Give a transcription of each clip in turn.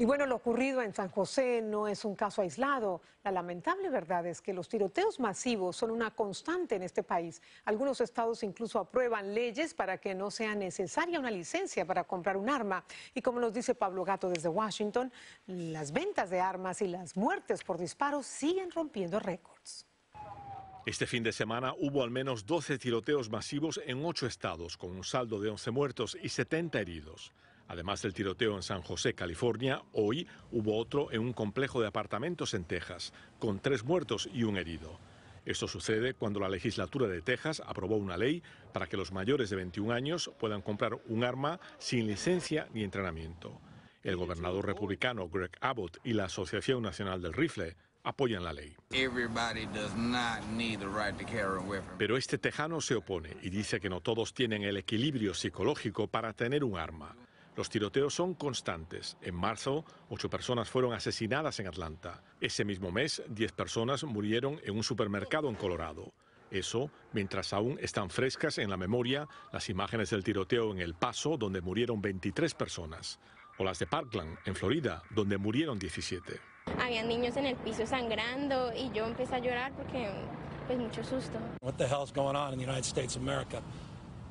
Y bueno, lo ocurrido en San José no es un caso aislado. La lamentable verdad es que los tiroteos masivos son una constante en este país. Algunos estados incluso aprueban leyes para que no sea necesaria una licencia para comprar un arma. Y como nos dice Pablo Gato desde Washington, las ventas de armas y las muertes por disparos siguen rompiendo récords. Este fin de semana hubo al menos 12 tiroteos masivos en ocho estados, con un saldo de 11 muertos y 70 heridos. Además del tiroteo en San José, California, hoy hubo otro en un complejo de apartamentos en Texas, con tres muertos y un herido. Esto sucede cuando la legislatura de Texas aprobó una ley para que los mayores de 21 años puedan comprar un arma sin licencia ni entrenamiento. El gobernador republicano Greg Abbott y la Asociación Nacional del Rifle apoyan la ley. Pero este tejano se opone y dice que no todos tienen el equilibrio psicológico para tener un arma. Los tiroteos son constantes. En marzo, ocho personas fueron asesinadas en Atlanta. Ese mismo mes, diez personas murieron en un supermercado en Colorado. Eso mientras aún están frescas en la memoria las imágenes del tiroteo en El Paso, donde murieron 23 personas, o las de Parkland, en Florida, donde murieron 17. Habían niños en el piso sangrando y yo empecé a llorar porque pues mucho susto. What the is going on in the United States of America?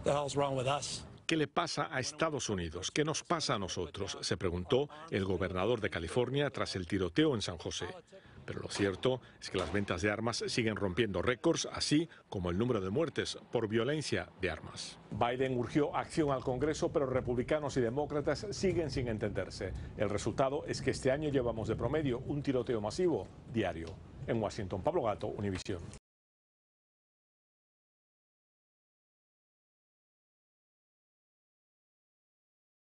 What the is wrong with us? ¿Qué le pasa a Estados Unidos? ¿Qué nos pasa a nosotros? Se preguntó el gobernador de California tras el tiroteo en San José. Pero lo cierto es que las ventas de armas siguen rompiendo récords, así como el número de muertes por violencia de armas. Biden urgió acción al Congreso, pero republicanos y demócratas siguen sin entenderse. El resultado es que este año llevamos de promedio un tiroteo masivo diario. En Washington, Pablo Gato, Univisión.